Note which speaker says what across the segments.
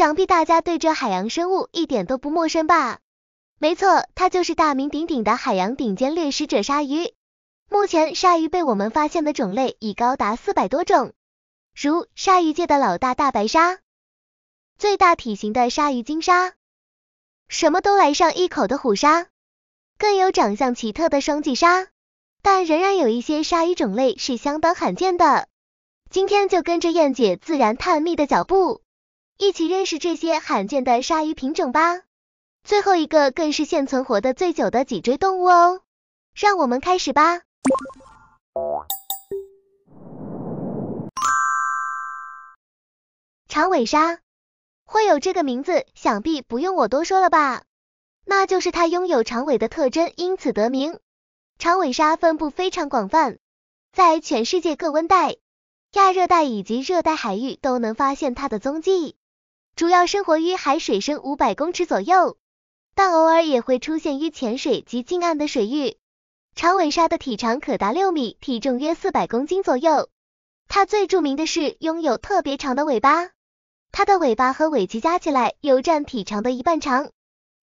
Speaker 1: 想必大家对这海洋生物一点都不陌生吧？没错，它就是大名鼎鼎的海洋顶尖掠食者——鲨鱼。目前，鲨鱼被我们发现的种类已高达四百多种，如鲨鱼界的老大大白鲨，最大体型的鲨鱼金鲨，什么都来上一口的虎鲨，更有长相奇特的双髻鲨。但仍然有一些鲨鱼种类是相当罕见的。今天就跟着燕姐自然探秘的脚步。一起认识这些罕见的鲨鱼品种吧。最后一个更是现存活的最久的脊椎动物哦。让我们开始吧。长尾鲨，会有这个名字，想必不用我多说了吧？那就是它拥有长尾的特征，因此得名。长尾鲨分布非常广泛，在全世界各温带、亚热带以及热带海域都能发现它的踪迹。主要生活于海水深五百公尺左右，但偶尔也会出现于浅水及近岸的水域。长尾鲨的体长可达六米，体重约四百公斤左右。它最著名的是拥有特别长的尾巴，它的尾巴和尾鳍加起来有占体长的一半长。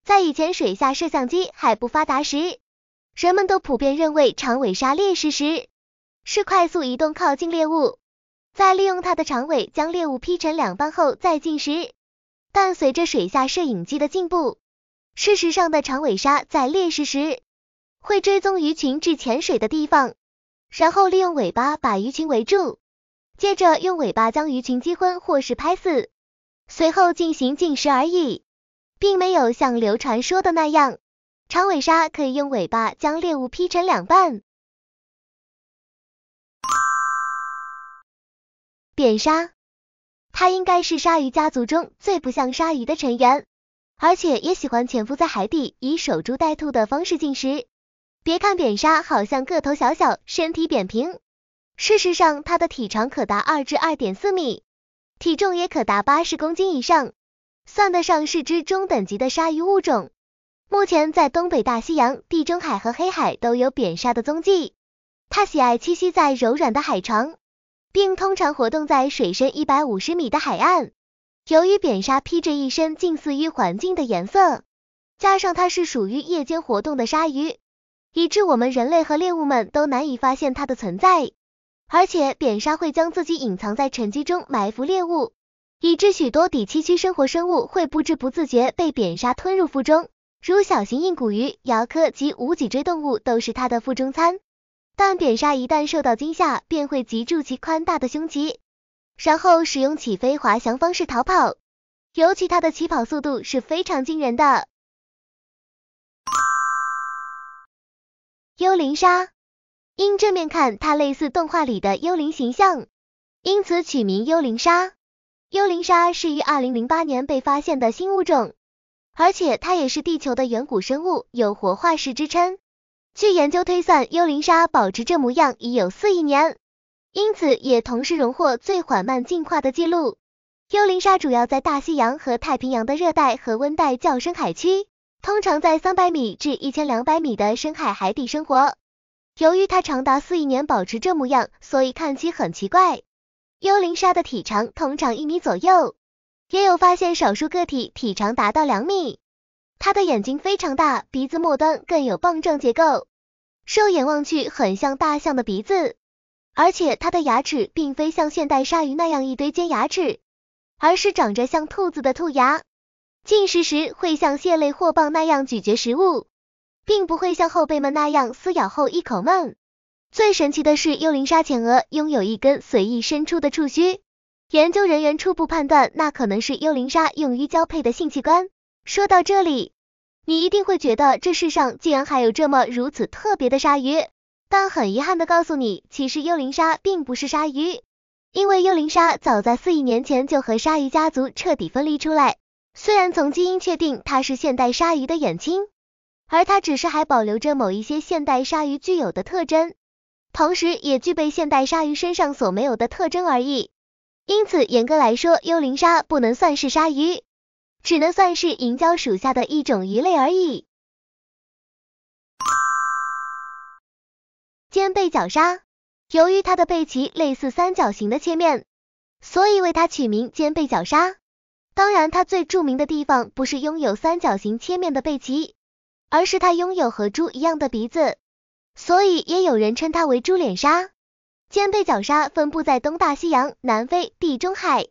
Speaker 1: 在以前水下摄像机还不发达时，人们都普遍认为长尾鲨猎食时是快速移动靠近猎物，再利用它的长尾将猎物劈成两半后再进食。伴随着水下摄影机的进步，事实上的长尾鲨在猎食时会追踪鱼群至潜水的地方，然后利用尾巴把鱼群围住，接着用尾巴将鱼群击昏或是拍死，随后进行进食而已，并没有像流传说的那样，长尾鲨可以用尾巴将猎物劈成两半。扁鲨。它应该是鲨鱼家族中最不像鲨鱼的成员，而且也喜欢潜伏在海底，以守株待兔的方式进食。别看扁鲨好像个头小小，身体扁平，事实上它的体长可达二至二点四米，体重也可达八十公斤以上，算得上是只中等级的鲨鱼物种。目前在东北大西洋、地中海和黑海都有扁鲨的踪迹。它喜爱栖息在柔软的海床。并通常活动在水深一百五十米的海岸。由于扁鲨披着一身近似于环境的颜色，加上它是属于夜间活动的鲨鱼，以致我们人类和猎物们都难以发现它的存在。而且扁鲨会将自己隐藏在沉积中埋伏猎物，以致许多底栖区生活生物会不知不觉被扁鲨吞入腹中，如小型硬骨鱼、鳐科及无脊椎动物都是它的腹中餐。但扁鲨一旦受到惊吓，便会急住其宽大的胸鳍，然后使用起飞滑翔方式逃跑，尤其它的起跑速度是非常惊人的。幽灵鲨，因正面看它类似动画里的幽灵形象，因此取名幽灵鲨。幽灵鲨是于二零零八年被发现的新物种，而且它也是地球的远古生物，有活化石之称。据研究推算，幽灵鲨保持这模样已有四亿年，因此也同时荣获最缓慢进化的记录。幽灵鲨主要在大西洋和太平洋的热带和温带较深海区，通常在三百米至一千两百米的深海海底生活。由于它长达四亿年保持这模样，所以看起很奇怪。幽灵鲨的体长通常一米左右，也有发现少数个体体长达到两米。它的眼睛非常大，鼻子末端更有棒状结构，肉眼望去很像大象的鼻子。而且它的牙齿并非像现代鲨鱼那样一堆尖牙齿，而是长着像兔子的兔牙。进食时会像蟹类或蚌那样咀嚼食物，并不会像后辈们那样撕咬后一口闷。最神奇的是幽灵鲨前额拥有一根随意伸出的触须，研究人员初步判断那可能是幽灵鲨用于交配的性器官。说到这里，你一定会觉得这世上竟然还有这么如此特别的鲨鱼，但很遗憾的告诉你，其实幽灵鲨并不是鲨鱼，因为幽灵鲨早在四亿年前就和鲨鱼家族彻底分离出来。虽然从基因确定它是现代鲨鱼的远亲，而它只是还保留着某一些现代鲨鱼具有的特征，同时也具备现代鲨鱼身上所没有的特征而已。因此，严格来说，幽灵鲨不能算是鲨鱼。只能算是银鲛属下的一种鱼类而已。尖背角鲨，由于它的背鳍类似三角形的切面，所以为它取名尖背角鲨。当然，它最著名的地方不是拥有三角形切面的背鳍，而是它拥有和猪一样的鼻子，所以也有人称它为猪脸鲨。尖背角鲨分布在东大西洋、南非、地中海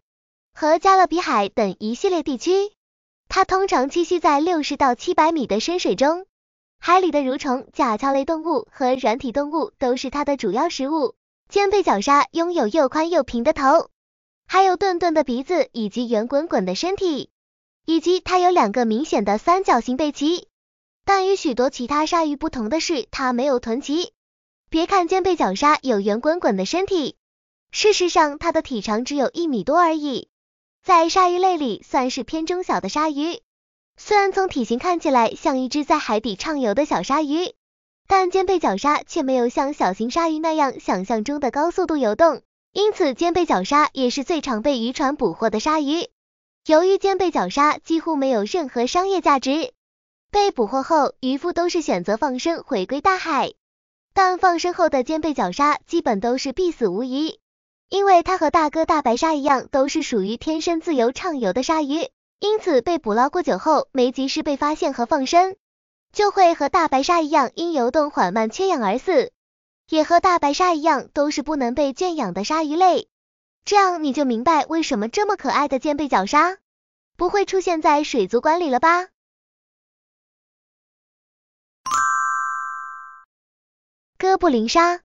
Speaker 1: 和加勒比海等一系列地区。它通常栖息在六十到七百米的深水中，海里的蠕虫、甲壳类动物和软体动物都是它的主要食物。尖背角鲨拥有又宽又平的头，还有钝钝的鼻子以及圆滚滚的身体，以及它有两个明显的三角形背鳍。但与许多其他鲨鱼不同的是，它没有臀鳍。别看尖背角鲨有圆滚滚的身体，事实上它的体长只有一米多而已。在鲨鱼类里算是偏中小的鲨鱼，虽然从体型看起来像一只在海底畅游的小鲨鱼，但肩背角鲨却没有像小型鲨鱼那样想象中的高速度游动，因此肩背角鲨也是最常被渔船捕获的鲨鱼。由于肩背角鲨几乎没有任何商业价值，被捕获后，渔夫都是选择放生回归大海，但放生后的肩背角鲨基本都是必死无疑。因为它和大哥大白鲨一样，都是属于天生自由畅游的鲨鱼，因此被捕捞过久后，没及时被发现和放生，就会和大白鲨一样因游动缓慢缺氧而死，也和大白鲨一样都是不能被圈养的鲨鱼类。这样你就明白为什么这么可爱的剑背角鲨不会出现在水族馆里了吧？哥布林鲨，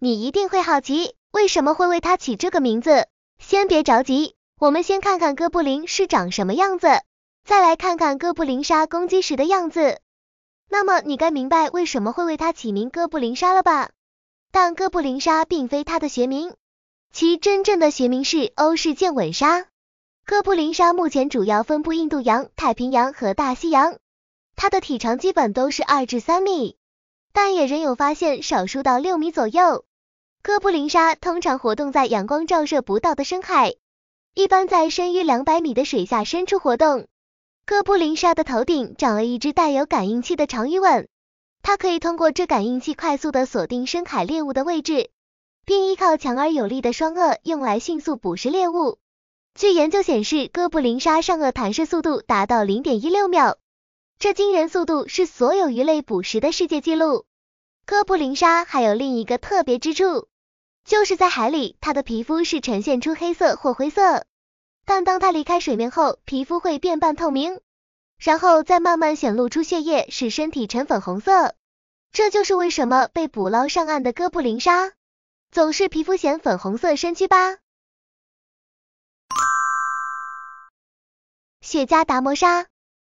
Speaker 1: 你一定会好奇。为什么会为它起这个名字？先别着急，我们先看看哥布林是长什么样子，再来看看哥布林鲨攻击时的样子。那么你该明白为什么会为它起名哥布林鲨了吧？但哥布林鲨并非它的学名，其真正的学名是欧式剑吻鲨。哥布林鲨目前主要分布印度洋、太平洋和大西洋，它的体长基本都是二至三米，但也仍有发现少数到六米左右。哥布林鲨通常活动在阳光照射不到的深海，一般在深于两百米的水下深处活动。哥布林鲨的头顶长了一只带有感应器的长鱼吻，它可以通过这感应器快速的锁定深海猎物的位置，并依靠强而有力的双颚用来迅速捕食猎物。据研究显示，哥布林鲨上颚弹射速度达到零点一六秒，这惊人速度是所有鱼类捕食的世界纪录。哥布林鲨还有另一个特别之处。就是在海里，它的皮肤是呈现出黑色或灰色，但当它离开水面后，皮肤会变半透明，然后再慢慢显露出血液，使身体呈粉红色。这就是为什么被捕捞上岸的哥布林鲨总是皮肤显粉红色身躯吧。雪茄达摩鲨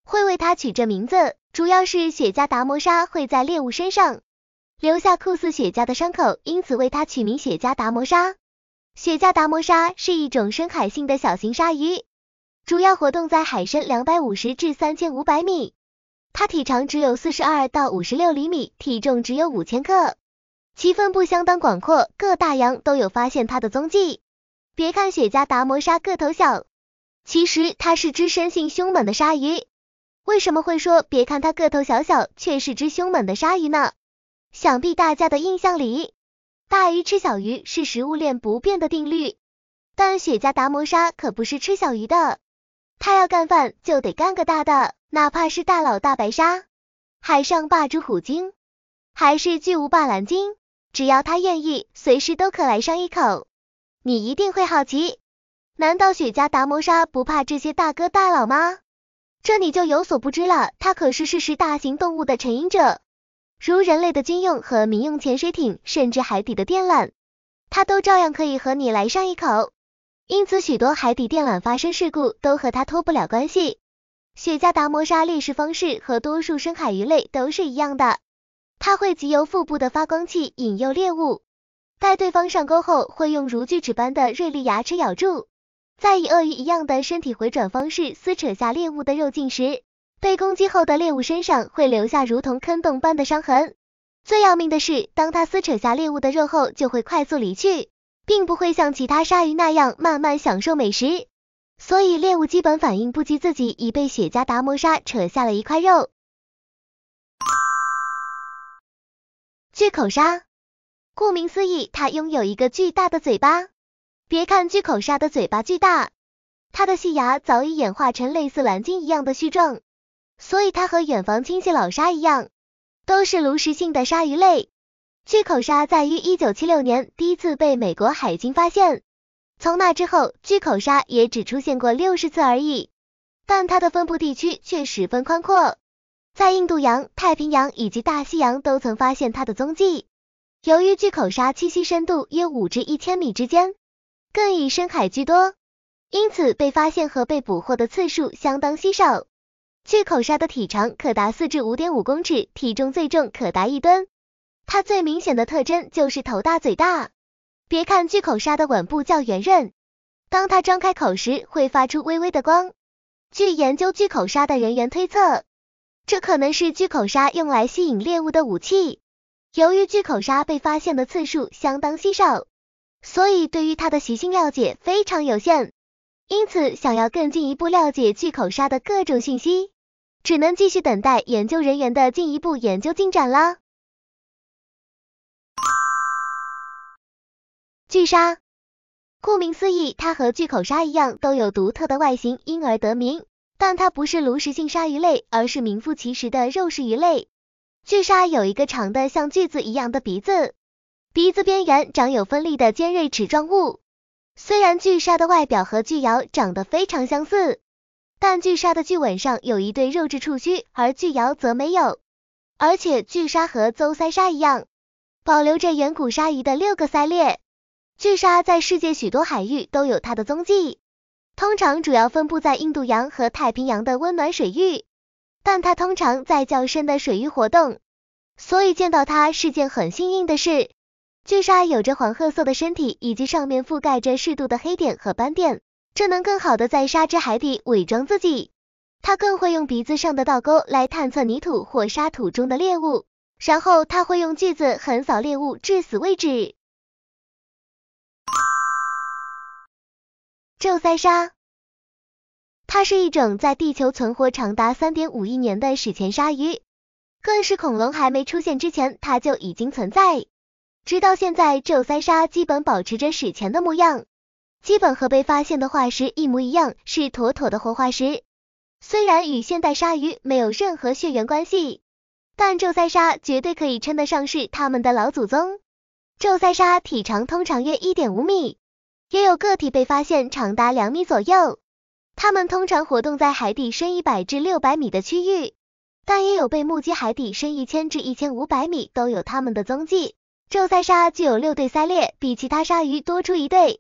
Speaker 1: 会为它取这名字，主要是雪茄达摩鲨会在猎物身上。留下酷似雪茄的伤口，因此为它取名雪茄达摩鲨。雪茄达摩鲨是一种深海性的小型鲨鱼，主要活动在海深两百五十至三千五百米。它体长只有四十二到五十六厘米，体重只有五千克。其分布相当广阔，各大洋都有发现它的踪迹。别看雪茄达摩鲨个头小，其实它是只身性凶猛的鲨鱼。为什么会说别看它个头小小，却是只凶猛的鲨鱼呢？想必大家的印象里，大鱼吃小鱼是食物链不变的定律。但雪茄达摩沙可不是吃小鱼的，它要干饭就得干个大的，哪怕是大佬大白鲨、海上霸主虎鲸，还是巨无霸蓝鲸，只要它愿意，随时都可来上一口。你一定会好奇，难道雪茄达摩沙不怕这些大哥大佬吗？这你就有所不知了，它可是事实大型动物的成瘾者。如人类的军用和民用潜水艇，甚至海底的电缆，它都照样可以和你来上一口。因此，许多海底电缆发生事故都和它脱不了关系。雪茄达摩鲨猎食方式和多数深海鱼类都是一样的，它会藉由腹部的发光器引诱猎物，待对方上钩后，会用如锯齿般的锐利牙齿咬住，再以鳄鱼一样的身体回转方式撕扯下猎物的肉进食。被攻击后的猎物身上会留下如同坑洞般的伤痕，最要命的是，当它撕扯下猎物的肉后，就会快速离去，并不会像其他鲨鱼那样慢慢享受美食，所以猎物基本反应不及自己已被雪茄达摩鲨扯下了一块肉。巨口鲨，顾名思义，它拥有一个巨大的嘴巴。别看巨口鲨的嘴巴巨大，它的细牙早已演化成类似蓝鲸一样的须状。所以它和远房亲戚老鲨一样，都是炉食性的鲨鱼类。巨口鲨在于一九七六年第一次被美国海军发现，从那之后，巨口鲨也只出现过六十次而已。但它的分布地区却十分宽阔，在印度洋、太平洋以及大西洋都曾发现它的踪迹。由于巨口鲨栖息深度约五至一千米之间，更以深海居多，因此被发现和被捕获的次数相当稀少。巨口鲨的体长可达四至五点五公尺，体重最重可达一吨。它最明显的特征就是头大嘴大。别看巨口鲨的吻部较圆润，当它张开口时会发出微微的光。据研究巨口鲨的人员推测，这可能是巨口鲨用来吸引猎物的武器。由于巨口鲨被发现的次数相当稀少，所以对于它的习性了解非常有限。因此，想要更进一步了解巨口鲨的各种信息，只能继续等待研究人员的进一步研究进展了。巨鲨，顾名思义，它和巨口鲨一样都有独特的外形，因而得名。但它不是炉石性鲨鱼类，而是名副其实的肉食鱼类。巨鲨有一个长的像锯子一样的鼻子，鼻子边缘长有锋利的尖锐齿状物。虽然巨鲨的外表和巨鳐长得非常相似，但巨鲨的巨吻上有一对肉质触须，而巨鳐则没有。而且，巨鲨和邹鳃鲨一样，保留着远古鲨鱼的六个鳃裂。巨鲨在世界许多海域都有它的踪迹，通常主要分布在印度洋和太平洋的温暖水域，但它通常在较深的水域活动，所以见到它是件很幸运的事。巨鲨有着黄褐色的身体，以及上面覆盖着适度的黑点和斑点，这能更好的在沙之海底伪装自己。它更会用鼻子上的倒钩来探测泥土或沙土中的猎物，然后它会用锯子横扫猎物至死为止。皱鳃鲨，它是一种在地球存活长达3.5亿年的史前鲨鱼，更是恐龙还没出现之前它就已经存在。直到现在，皱鳃鲨基本保持着史前的模样，基本和被发现的化石一模一样，是妥妥的活化石。虽然与现代鲨鱼没有任何血缘关系，但皱鳃鲨绝对可以称得上是他们的老祖宗。皱鳃鲨体长通常约一点五米，也有个体被发现长达两米左右。它们通常活动在海底深一百至六百米的区域，但也有被目击海底深一千至一千五百米都有它们的踪迹。皱鳃鲨具有六对鳃裂，比其他鲨鱼多出一对。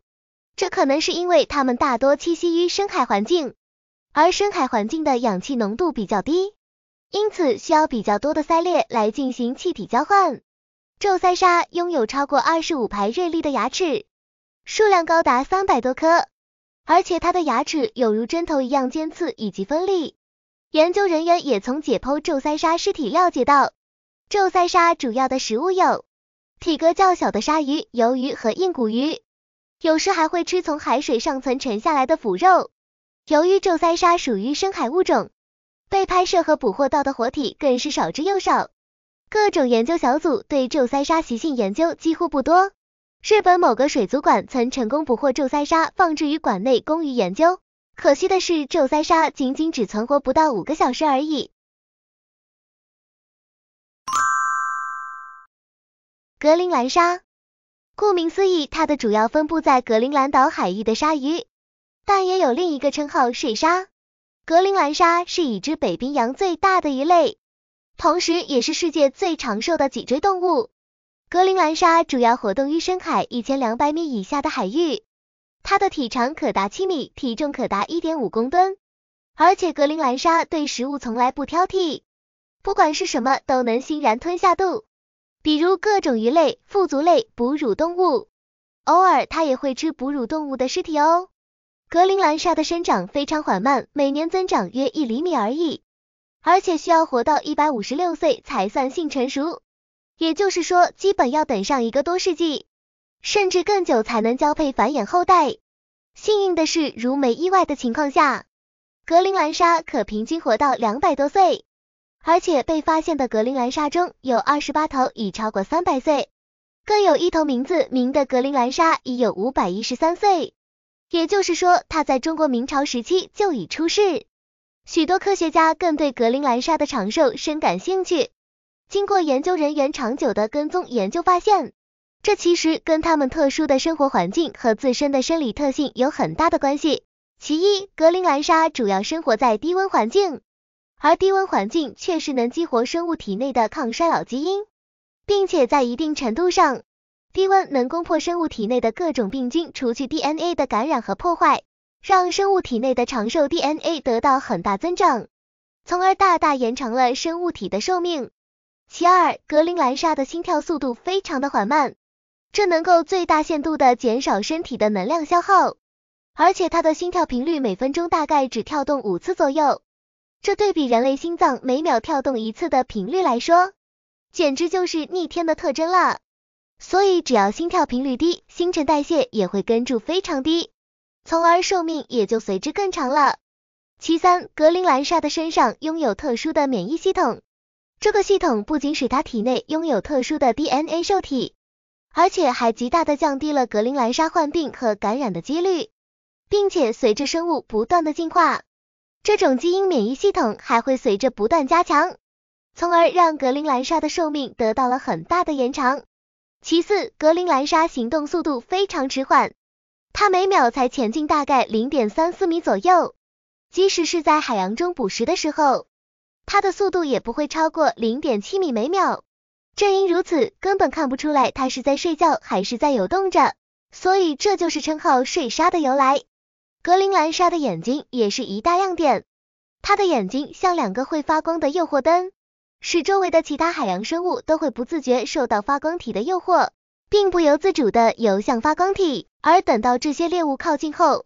Speaker 1: 这可能是因为它们大多栖息于深海环境，而深海环境的氧气浓度比较低，因此需要比较多的鳃裂来进行气体交换。皱鳃鲨拥有超过二十五排锐利的牙齿，数量高达三百多颗，而且它的牙齿有如针头一样尖刺以及锋利。研究人员也从解剖皱鳃鲨尸体了解到，皱鳃鲨主要的食物有。体格较小的鲨鱼、鱿鱼和硬骨鱼，有时还会吃从海水上层沉下来的腐肉。由于皱鳃鲨属于深海物种，被拍摄和捕获到的活体更是少之又少。各种研究小组对皱鳃鲨习性研究几乎不多。日本某个水族馆曾成功捕获皱鳃鲨，放置于馆内供于研究。可惜的是，皱鳃鲨仅仅只存活不到五个小时而已。格陵兰鲨，顾名思义，它的主要分布在格陵兰岛海域的鲨鱼，但也有另一个称号——水鲨。格陵兰鲨是已知北冰洋最大的一类，同时也是世界最长寿的脊椎动物。格陵兰鲨主要活动于深海一千两百米以下的海域，它的体长可达七米，体重可达一点五公吨。而且格陵兰鲨对食物从来不挑剔，不管是什么都能欣然吞下肚。比如各种鱼类、腹足类、哺乳动物，偶尔它也会吃哺乳动物的尸体哦。格陵兰鲨的生长非常缓慢，每年增长约一厘米而已，而且需要活到一百五十六岁才算性成熟，也就是说，基本要等上一个多世纪，甚至更久才能交配繁衍后代。幸运的是，如没意外的情况下，格陵兰鲨可平均活到两百多岁。而且被发现的格陵兰鲨中有二十八头已超过三百岁，更有一头名字明的格陵兰鲨已有五百一十三岁，也就是说它在中国明朝时期就已出世。许多科学家更对格陵兰鲨的长寿深感兴趣。经过研究人员长久的跟踪研究发现，这其实跟它们特殊的生活环境和自身的生理特性有很大的关系。其一，格陵兰鲨主要生活在低温环境。而低温环境确实能激活生物体内的抗衰老基因，并且在一定程度上，低温能攻破生物体内的各种病菌，除去 DNA 的感染和破坏，让生物体内的长寿 DNA 得到很大增长，从而大大延长了生物体的寿命。其二，格陵兰鲨的心跳速度非常的缓慢，这能够最大限度的减少身体的能量消耗，而且它的心跳频率每分钟大概只跳动五次左右。这对比人类心脏每秒跳动一次的频率来说，简直就是逆天的特征了。所以，只要心跳频率低，新陈代谢也会跟住非常低，从而寿命也就随之更长了。其三，格陵兰鲨的身上拥有特殊的免疫系统，这个系统不仅使它体内拥有特殊的 DNA 受体，而且还极大的降低了格陵兰鲨患病和感染的几率，并且随着生物不断的进化。这种基因免疫系统还会随着不断加强，从而让格林兰鲨的寿命得到了很大的延长。其次，格林兰鲨行动速度非常迟缓，它每秒才前进大概零点三四米左右，即使是在海洋中捕食的时候，它的速度也不会超过零点七米每秒。正因如此，根本看不出来它是在睡觉还是在游动着，所以这就是称号“睡鲨”的由来。格林兰鲨的眼睛也是一大亮点，它的眼睛像两个会发光的诱惑灯，使周围的其他海洋生物都会不自觉受到发光体的诱惑，并不由自主的游向发光体。而等到这些猎物靠近后，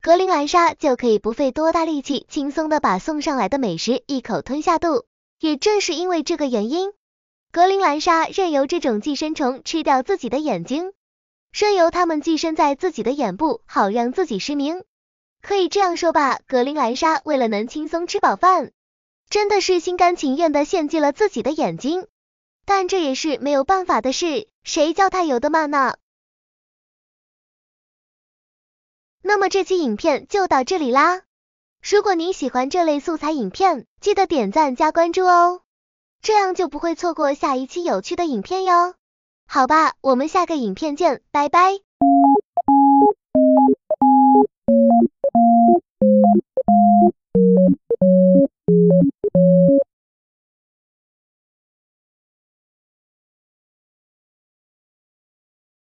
Speaker 1: 格林兰鲨就可以不费多大力气，轻松的把送上来的美食一口吞下肚。也正是因为这个原因，格林兰鲨任由这种寄生虫吃掉自己的眼睛，任由它们寄生在自己的眼部，好让自己失明。可以这样说吧，格林兰莎为了能轻松吃饱饭，真的是心甘情愿的献祭了自己的眼睛，但这也是没有办法的事，谁叫他有的骂呢？那么这期影片就到这里啦，如果您喜欢这类素材影片，记得点赞加关注哦，这样就不会错过下一期有趣的影片哟。好吧，我们下个影片见，拜拜。you